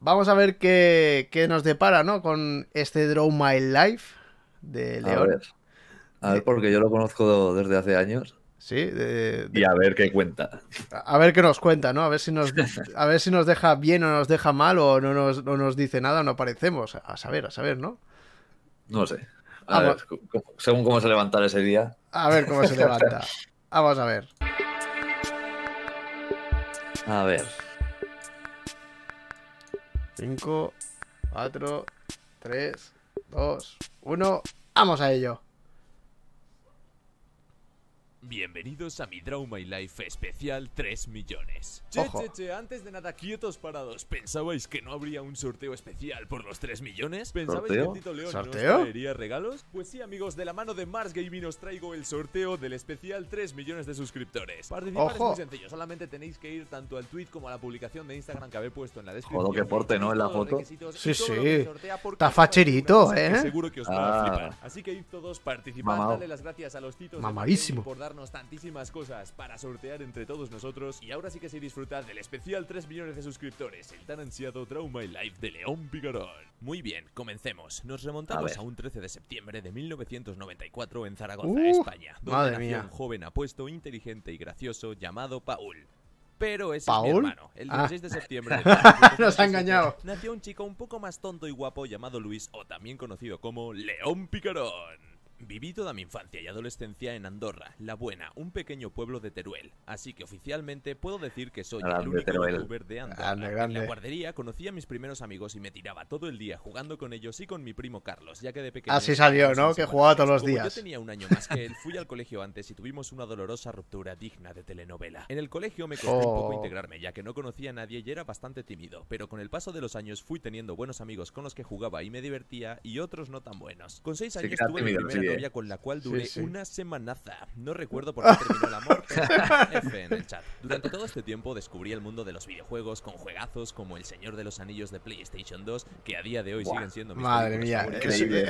vamos a ver qué, nos depara, ¿no? Con este Draw My Life de León. A ver, porque yo lo conozco desde hace años. Sí, y a ver qué cuenta. A ver qué nos cuenta, ¿no? A ver si nos, a ver si nos deja bien o nos deja mal o no nos, no nos dice nada, o no aparecemos A saber, a saber, ¿no? No sé. A ver, según cómo se levanta ese día. A ver cómo se levanta. Vamos a ver. A ver. 5, 4, 3, 2, 1. ¡Vamos a ello! Bienvenidos a mi Draw My Life especial 3 millones. Che, che, che, antes de nada, quietos parados. ¿Pensabais que no habría un sorteo especial por los 3 millones? ¿Pensabais ¿Sorteo? que Tito León ¿Sorteo? nos regalos? Pues sí, amigos, de la mano de Mars Gaming os traigo el sorteo del especial 3 millones de suscriptores. Participar es muy sencillo, solamente tenéis que ir tanto al tweet como a la publicación de Instagram que habéis puesto en la descripción. Joder, que porte, ¿no? En la foto. Sí, sí. Está facherito, ¿eh? Seguro que os va a ah. flipar. Así que id todos, participad, dale las gracias a los titos. Por tantísimas cosas para sortear entre todos nosotros. Y ahora sí que sí disfrutad del especial 3 millones de suscriptores, el tan ansiado Trauma y Life de León Picarón. Muy bien, comencemos. Nos remontamos a, un 13 de septiembre de 1994 en Zaragoza, uh, España, donde nació un joven apuesto, inteligente y gracioso llamado Paul pero ese hermano. El 16 ah. de septiembre Nos ha engañado. Nació un chico un poco más tonto y guapo llamado Luis, o también conocido como León Picarón. Viví toda mi infancia y adolescencia en Andorra, La Buena, un pequeño pueblo de Teruel, así que oficialmente puedo decir que soy el único youtuber de Andorra. En la guardería conocí a mis primeros amigos y me tiraba todo el día jugando con ellos y con mi primo Carlos, ya que de pequeño... Así salió, ¿no? Que jugaba todos los días. Yo tenía un año más que él, fui al colegio antes y tuvimos una dolorosa ruptura digna de telenovela. En el colegio me costó un poco oh. integrarme, ya que no conocía a nadie y era bastante tímido, pero con el paso de los años fui teniendo buenos amigos con los que jugaba y me divertía y otros no tan buenos. Con seis años estuve en mi eh con la cual duré una semanaza. No recuerdo por qué terminó el amor, Durante todo este tiempo descubrí el mundo de los videojuegos con juegazos como El Señor de los Anillos de PlayStation 2, que a día de hoy siguen siendo mis Madre mía,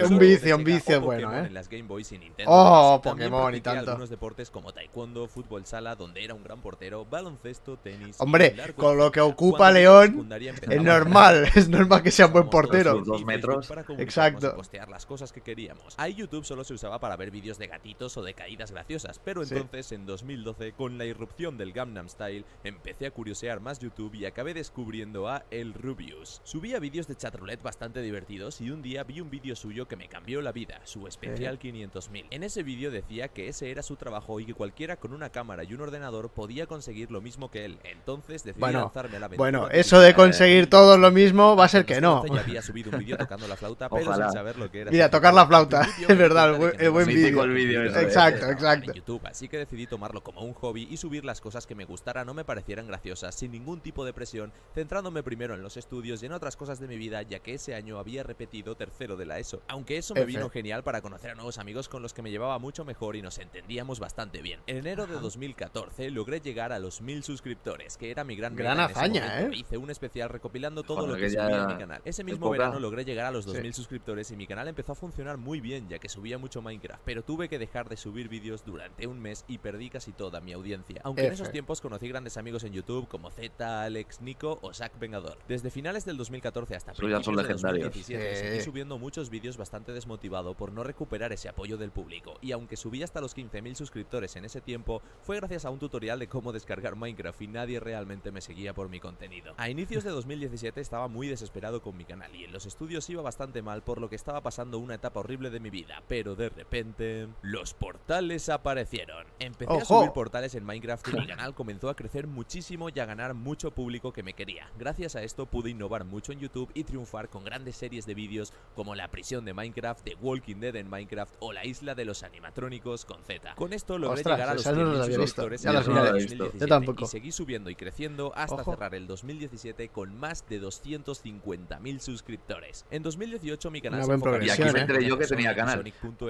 un vicio, un vicio bueno, ¿eh? En las Game Boys y Nintendo. Oh, Pokémon y tanto. algunos deportes como taekwondo, fútbol sala, donde era un gran portero, baloncesto, tenis. Hombre, con lo que ocupa León, es normal, es normal que sea un buen portero. Dos metros. Exacto. Postear las cosas que queríamos. YouTube se usaba para ver vídeos de gatitos o de caídas graciosas, pero entonces en 2012, con la irrupción del gamnam Style, empecé a curiosear más YouTube y acabé descubriendo a El Rubius. Subía vídeos de roulette bastante divertidos y un día vi un vídeo suyo que me cambió la vida, su especial 500.000. En ese vídeo decía que ese era su trabajo y que cualquiera con una cámara y un ordenador podía conseguir lo mismo que él. Entonces decidí bueno, lanzarme a la Bueno, eso de conseguir todo lo mismo va a ser que no. había subido un vídeo tocando la flauta, pero saber lo que era. Mira, tocar la flauta, es verdad, el, buen, el vídeo. Exacto, exacto. En YouTube, así que decidí tomarlo como un hobby y subir las cosas que me gustaran o me parecieran graciosas, sin ningún tipo de presión, centrándome primero en los estudios y en otras cosas de mi vida, ya que ese año había repetido tercero de la ESO. Aunque eso me vino genial para conocer a nuevos amigos con los que me llevaba mucho mejor y nos entendíamos bastante bien. En enero de 2014 logré llegar a los mil suscriptores, que era mi gran gran hazaña, ¿eh? Hice un especial recopilando todo lo que, subía en mi canal. Ese mismo verano logré llegar a los 2000 sí. suscriptores y mi canal empezó a funcionar muy bien, ya que subía mucho Minecraft, pero tuve que dejar de subir vídeos durante un mes y perdí casi toda mi audiencia. Aunque en esos tiempos conocí grandes amigos en YouTube como Z, Alex, Nico o Zack Vengador. Desde finales del 2014 hasta principios del 2017 seguí subiendo muchos vídeos bastante desmotivado por no recuperar ese apoyo del público. Y aunque subí hasta los 15.000 suscriptores en ese tiempo, fue gracias a un tutorial de cómo descargar Minecraft y nadie realmente me seguía por mi contenido. A inicios de 2017 estaba muy desesperado con mi canal y en los estudios iba bastante mal por lo que estaba pasando una etapa horrible de mi vida, pero de repente los portales aparecieron. Empecé a subir portales en Minecraft y mi canal comenzó a crecer muchísimo y a ganar mucho público que me quería. Gracias a esto pude innovar mucho en YouTube y triunfar con grandes series de vídeos como La prisión de Minecraft, The Walking Dead en Minecraft o La isla de los animatrónicos con Z. Con esto logré llegar a los 100.000 suscriptores en el Yo tampoco. y seguí subiendo y creciendo hasta cerrar el 2017 con más de 250.000 suscriptores. En 2018 mi canal se y aquí me tenía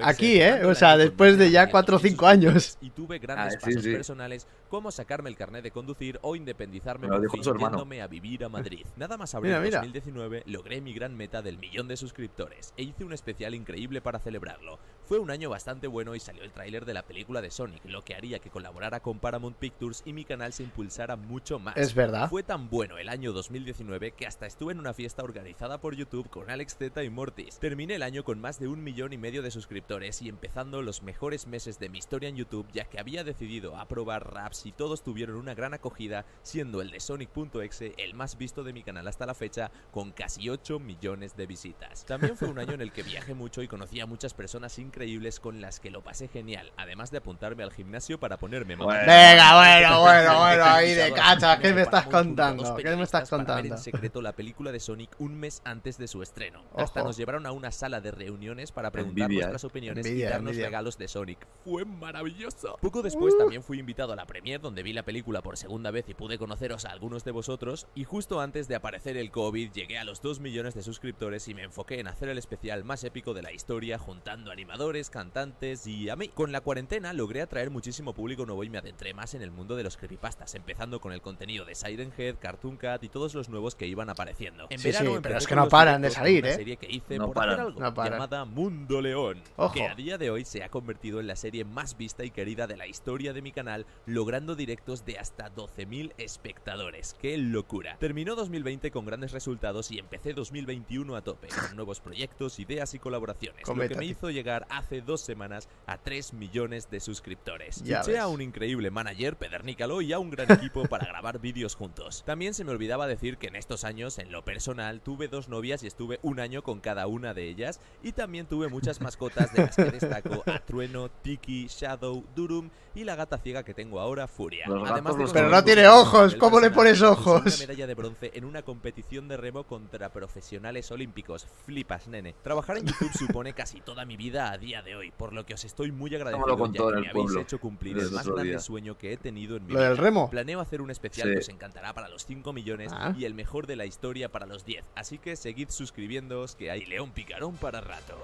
Aquí, ¿eh? O sea, después de ya 4 o 5 años. Y tuve grandes ah, pasos personales como sacarme el carnet de conducir o independizarme por fin, a vivir a Madrid. Nada más abril de 2019, logré mi gran meta del millón de suscriptores e hice un especial increíble para celebrarlo. Fue un año bastante bueno y salió el tráiler de la película de Sonic, lo que haría que colaborara con Paramount Pictures y mi canal se impulsara mucho más. Es verdad. Fue tan bueno el año 2019 que hasta estuve en una fiesta organizada por YouTube con Alex Z y Mortis. Terminé el año con más de un millón y medio de suscriptores y empezando los mejores meses de mi historia en YouTube ya que había decidido aprobar raps y todos tuvieron una gran acogida siendo el de Sonic.exe el más visto de mi canal hasta la fecha con casi 8 millones de visitas. También fue un año en el que viajé mucho y conocí a muchas personas increíbles con las que lo pasé genial, además de apuntarme al gimnasio para ponerme más. Bueno, venga, bueno, bueno, bueno, ahí de cacha, ¿qué me estás contando? ¿Qué me estás contando? Ver en secreto la película de Sonic un mes antes de su estreno. Hasta nos llevaron a una sala de reuniones para preguntar nuestras eh opiniones y darnos regalos de Sonic. Fue maravilloso. Poco después uh. también fui invitado a la premiere donde vi la película por segunda vez y pude conoceros a algunos de vosotros y justo antes de aparecer el COVID llegué a los 2 millones de suscriptores y me enfoqué en hacer el especial más épico de la historia juntando animadores, cantantes y a mí. Con la cuarentena logré atraer muchísimo público nuevo y me adentré más en el mundo de los creepypastas, empezando con el contenido de Siren Head, Cartoon Cat y todos los nuevos que iban apareciendo. sí, sí, pero es que no paran de salir, ¿eh? no paran, no llamada Mundo León que a día de hoy se ha convertido en la serie más vista y querida de la historia de mi canal, logrando directos de hasta 12.000 espectadores. ¡Qué locura! Terminó 2020 con grandes resultados y empecé 2021 a tope, con nuevos proyectos, ideas y colaboraciones, lo que me hizo llegar hace dos semanas a 3 millones de suscriptores. y a un increíble manager, Pedernícalo y a un gran equipo para grabar vídeos juntos. También se me olvidaba decir que en estos años, en lo personal, tuve dos novias y estuve un año con cada una de ellas, y también tuve muchas mascotas de las que destaco a Trueno, Tiki, Shadow, Durum y la gata ciega que tengo ahora, Furia. Además pero no tiene ojos, ¿cómo le pones ojos? Una medalla de bronce en una competición de remo contra profesionales olímpicos. Flipas, nene. Trabajar en YouTube supone casi toda mi vida a día de hoy, por lo que os estoy muy agradecido ya que me habéis hecho cumplir el más grande sueño que he tenido en mi vida. ¿Lo del remo? Planeo hacer un especial que os encantará para los 5 millones ah. y el mejor de la historia para los 10. Así que seguid suscribiéndoos que hay León Picarón para rato.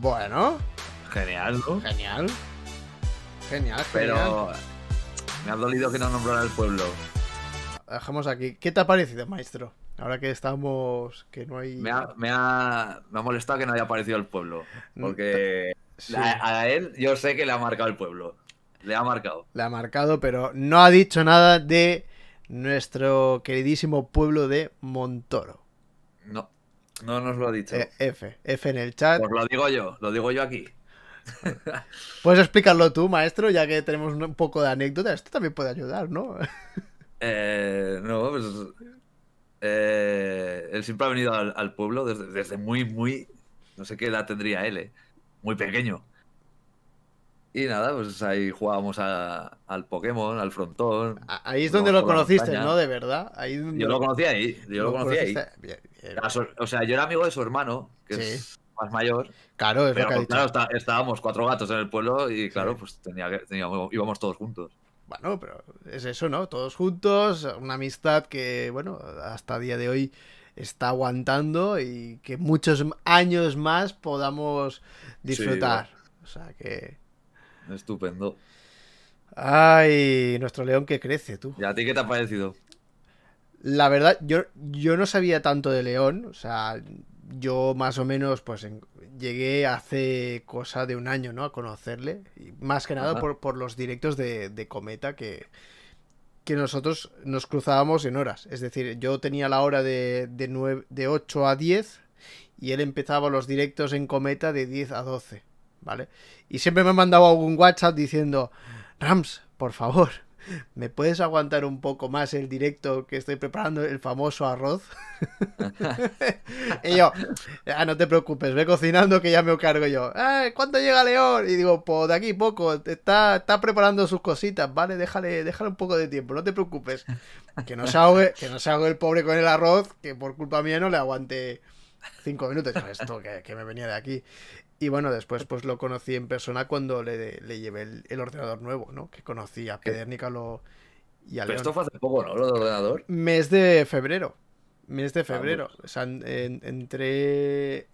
Bueno. Genial, Genial. Genial, Pero me ha dolido que no nombrara el pueblo. Dejamos aquí. ¿Qué te ha parecido, maestro? Ahora que estamos. que no hay. Me ha, molestado que no haya aparecido el pueblo. Porque a, a él yo sé que le ha marcado el pueblo. Le ha marcado. Le ha marcado, pero no ha dicho nada de nuestro queridísimo pueblo de Montoro. No. No nos lo ha dicho. Eh, F, F en el chat. Pues lo digo yo, lo digo yo aquí. Puedes explicarlo tú, maestro, ya que tenemos un poco de anécdota. Esto también puede ayudar, ¿no? Eh, no, pues. Eh, él siempre ha venido al, pueblo desde, desde, muy, muy. No sé qué edad tendría él, muy pequeño. Y nada, pues ahí jugábamos al Pokémon, al frontón. Ahí es donde lo conociste, ¿no? De verdad. Yo lo conocí ahí. Yo lo, conocí ahí. o sea, yo era amigo de su hermano, que es más mayor. Claro, es pues, estábamos cuatro gatos en el pueblo y claro, pues tenía, tenía, íbamos todos juntos. Bueno, pero es eso, ¿no? Todos juntos, una amistad que, bueno, hasta día de hoy está aguantando y que muchos años más podamos disfrutar. O sea que... Estupendo. Ay, nuestro león que crece, tú. ¿Y a ti qué te ha parecido? La verdad, yo, yo no sabía tanto de león. O sea, yo más o menos, pues llegué hace cosa de un año, ¿no? A conocerle. Y más que nada por, los directos de, Cometa que, que nosotros nos cruzábamos en horas. Es decir, yo tenía la hora de, de 8 a 10 y él empezaba los directos en Cometa de 10 a 12. ¿vale? Y siempre me han mandado algún WhatsApp diciendo, Rams, por favor, ¿me puedes aguantar un poco más el directo que estoy preparando el famoso arroz? y yo, ah, no te preocupes, ve cocinando que ya me cargo yo. Eh, ¿Cuándo llega León? Y digo, pues de aquí poco, está, está preparando sus cositas, ¿vale? Déjale, déjale un poco de tiempo, no te preocupes. Que no se ahogue, que no se el pobre con el arroz, que por culpa mía no le aguante cinco minutos. Esto que, que, me venía de aquí. Y bueno, después pues lo conocí en persona cuando le, le llevé el, ordenador nuevo, ¿no? Que conocí a Pedernicalo y a Pero esto fue hace poco, ¿no? Lo del ordenador. Mes de febrero. Mes de ah, febrero. Pues. O sea, entré,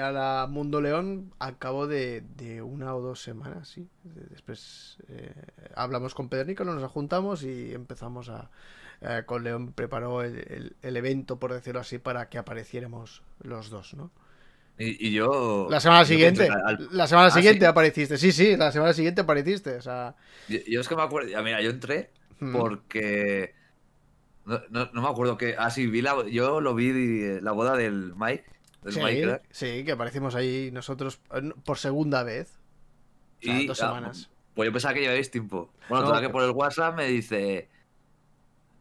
a la Mundo León al cabo de, de una o dos semanas, sí. Después eh, hablamos con Pedernicalo, nos juntamos y empezamos a... Eh, con León preparó el evento, por decirlo así, para que apareciéramos los dos, ¿no? Y, yo. La semana siguiente. La semana ah, siguiente apareciste. Sí, sí, la semana siguiente apareciste. yo, es que me acuerdo. Mira, yo entré hmm. porque. No, me acuerdo que. Ah, sí, vi la, yo lo vi la boda del Mike. sí, sí, que aparecimos ahí nosotros eh, por segunda vez. dos ah, semanas. pues yo pensaba que llevabais tiempo. Bueno, todavía que pues por el WhatsApp me dice.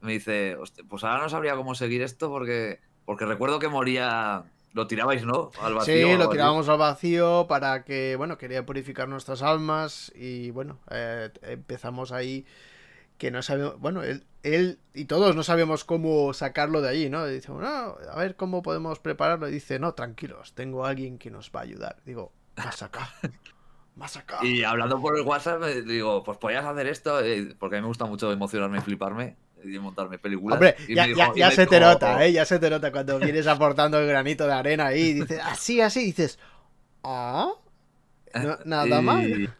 Me dice, pues ahora no sabría cómo seguir esto porque. Porque recuerdo que moría lo tirabais, ¿no? Al vacío. Sí, lo tirábamos al vacío para que, bueno, quería purificar nuestras almas y, bueno, eh, empezamos ahí que no sabemos, bueno, él, él y todos no sabemos cómo sacarlo de allí, ¿no? dice, bueno, a ver cómo podemos prepararlo. Y dice, no, tranquilos, tengo a alguien que nos va a ayudar. Digo, más acá. Más acá. Y hablando por el WhatsApp, eh, digo, pues podías hacer esto, eh, porque a mí me gusta mucho emocionarme y fliparme de montarme películas. Hombre, ya, se te nota, oh". ¿eh? Ya se te nota cuando vienes aportando el granito de arena ahí y dices, así, así, dices, ah, nada mal.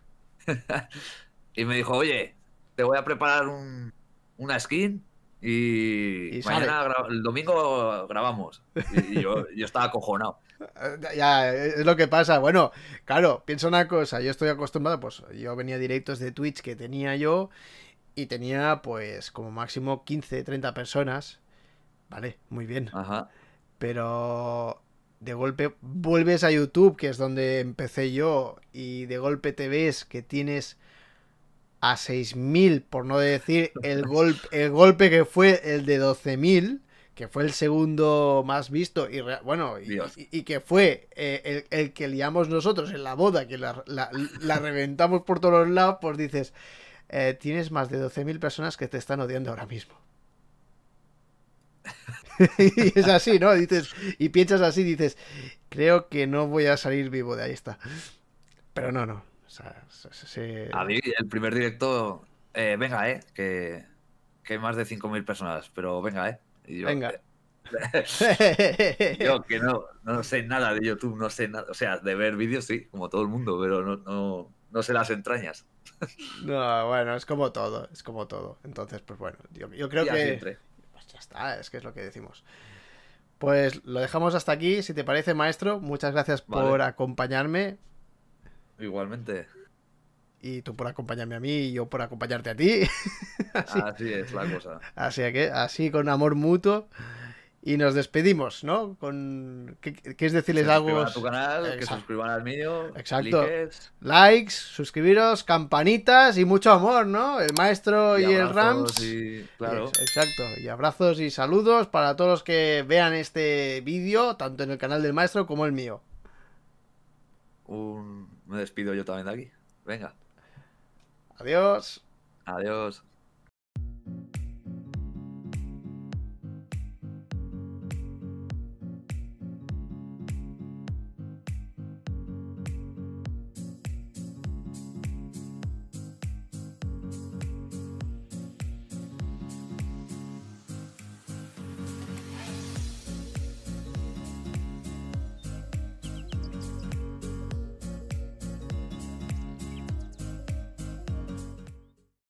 y me dijo, oye, te voy a preparar un, una skin y, el domingo grabamos. Y, yo, estaba acojonado. Ya, es lo que pasa. Bueno, claro, pienso una cosa, yo estoy acostumbrado, pues yo venía directos de Twitch que tenía yo y tenía pues como máximo 15, 30 personas. Vale, muy bien. Pero de golpe vuelves a YouTube, que es donde empecé yo, y de golpe te ves que tienes a 6.000, por no decir el, golpe el golpe que fue el de 12.000, que fue el segundo más visto, y bueno, y, que fue eh, el, que liamos nosotros en la boda, que la, la reventamos por todos lados, pues dices, eh, tienes más de 12.000 personas que te están odiando ahora mismo. y es así, ¿no? Dices, y piensas así, dices, creo que no voy a salir vivo de ahí está. Pero no, no. A mí el primer directo, eh, venga, ¿eh? Que, hay más de 5.000 personas, pero venga, ¿eh? yo, eh, yo que no, no sé nada de YouTube, no sé nada, o sea, de ver vídeos sí, como todo el mundo, pero no, no, no sé las entrañas. No, bueno, es como todo, es como todo. Entonces, pues bueno, yo, creo que... Pues ya está, es que es lo que decimos. Pues lo dejamos hasta aquí, si te parece, maestro. Muchas gracias por acompañarme. Igualmente. Y tú por acompañarme a mí y yo por acompañarte a ti. así, es la cosa. Así que, así con amor mutuo y nos despedimos, ¿no? Con qué es decirles algo. a tu canal, que suscriban al mío. Exacto. Likes. suscribiros, campanitas y mucho amor, ¿no? El maestro y, el Rams. Y... Claro. Exacto. Y abrazos y saludos para todos los que vean este vídeo, tanto en el canal del maestro como el mío. Me despido yo también de aquí. Venga. Adiós. Adiós.